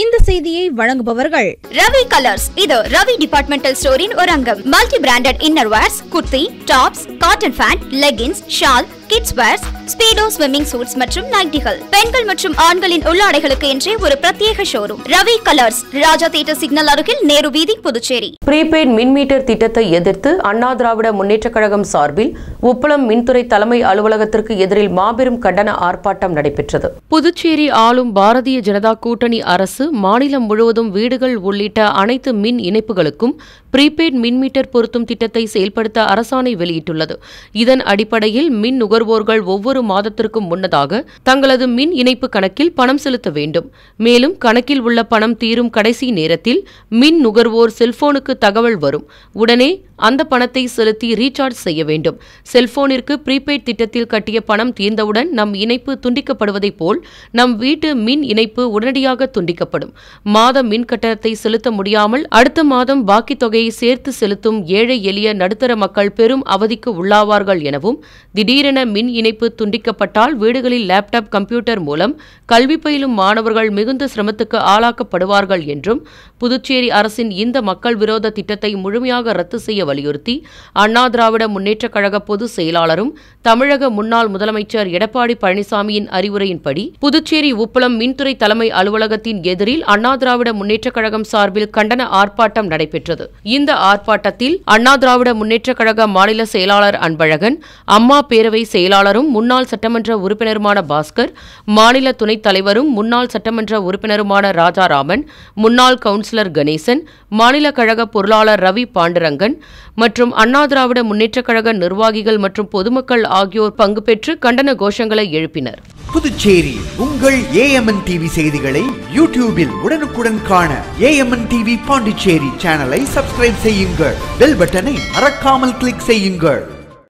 இந்த செய்தியை வழங்குபவர்கள் ரவி கலர்ஸ் இது ரவி டிபார்ட்மெண்டல் ஸ்டோரின் ஒரு அங்கம் multi branded innerwears kurti tops cotton pant leggings shawl kids wears Speedo swimming suits மற்றும் நைட்டிகள் பெண்கள் மற்றும் ஆண்களின் உள்ளாடைகளுக்கு என்றே ஒரு பிரத்யேக showroom Ravi colours Raja theatre signal அருகில் நேரு வீதி புதுச்சேரி ப்ரீபெய்ட் மின் திட்டத்தை எதிர்த்து அண்ணா திராவிட முன்னேற்ற கழகம் சார்பில் உப்பளம் மின்துறை தலைமை அலுவலகத்திற்கு எதிரில் மாபெரும் கண்டன ஆர்ப்பாட்டம் நடைபெற்றது புதுச்சேரி ஆளும் பாரதிய ஜனதா கூட்டணி அரசு மாநிலம் முழுவதும் வீடுகள் உள்ளிட்ட அனைத்து மின் இணைப்புகளுக்கும் ப்ரீபெய்ட் மின்மீட்டர் பொருத்தும் திட்டத்தை செயல்படுத்த அரசாணை வெளியிட்டுள்ளது இதன் அடிப்படையில் மின் நுகர்வு நுகர்வோர்கள் ஒவ்வொரு மாதத்திற்கும் முன்னதாக தங்களது மின் இணைப்பு கணக்கில் பணம் செலுத்த வேண்டும் மேலும் கணக்கில் உள்ள பணம் தீரும் கடைசி நேரத்தில் மின் நுகர்வோர் செல்போனுக்கு தகவல் வரும் உடனே அந்த பணத்தை செலுத்தி ரீசார்ஜ் செய்ய வேண்டும் செல்போனிற்கு ப்ரீபெய்ட் திட்டத்தில் கட்டிய பணம் தீர்ந்தவுடன் நம் இணைப்பு துண்டிக்கப்படுவதைப் போல் நம் வீட்டு மின் இணைப்பு உடனடியாக துண்டிக்கப்படும் மாத மின் கட்டணத்தை செலுத்த முடியாமல் அடுத்த மாதம் பாக்கி தொகையை சேர்த்து செலுத்தும் ஏழை எளிய நடுத்தர மக்கள் பெரும் அவதிக்கு உள்ளாவார்கள் எனவும் திடீரென இலவசமான மின் இணைப்பு துண்டிக்கப்பட்டால் வீடுகளில் லேப்டாப் கம்ப்யூட்டர் மூலம் கல்வி பயிலும் மாணவர்கள் மிகுந்த சிரமத்துக்கு ஆளாக்கப்படுவார்கள் என்றும் புதுச்சேரி அரசின் இந்த மக்கள் விரோத திட்டத்தை முழுமையாக ரத்து செய்ய வலியுறுத்தி அண்ணா திராவிட முன்னேற்றக் கழக பொதுச் செயலாளரும் தமிழக முன்னாள் முதலமைச்சர் எடப்பாடி பழனிசாமியின் அறிவுரையின்படி புதுச்சேரி உப்பளம் மின்துறை தலைமை அலுவலகத்தின் எதிரில் அண்ணா திராவிட முன்னேற்றக் கழகம் சார்பில் கண்டன ஆர்ப்பாட்டம் நடைபெற்றது இந்த ஆர்ப்பாட்டத்தில் அண்ணா திராவிட முன்னேற்றக் கழக மாநில செயலாளர் அன்பழகன் அம்மா பேரவை செயலாளரும் முன்னாள் சட்டமன்ற உறுப்பினருமான பாஸ்கர் மாநில துணைத் தலைவரும் முன்னாள் சட்டமன்ற உறுப்பினருமான ராஜாராமன் முன்னாள் கவுன்சிலர் கணேசன் மாநில கழக பொருளாளர் ரவி பாண்டுரங்கன் மற்றும் அண்ணா திராவிட முன்னேற்றக் கழக நிர்வாகிகள் மற்றும் பொதுமக்கள் ஆகியோர் பங்கு பெற்று கண்டன கோஷங்களை எழுப்பினர் புதுச்சேரி உங்கள் ஏஎம்என் டிவி செய்திகளை யூடியூபில் உடனுக்குடன் காண ஏஎம்என் டிவி பாண்டிச்சேரி சேனலை சப்ஸ்கிரைப் செய்யுங்கள் பெல் பட்டனை மறக்காமல் கிளிக் செய்யுங்கள்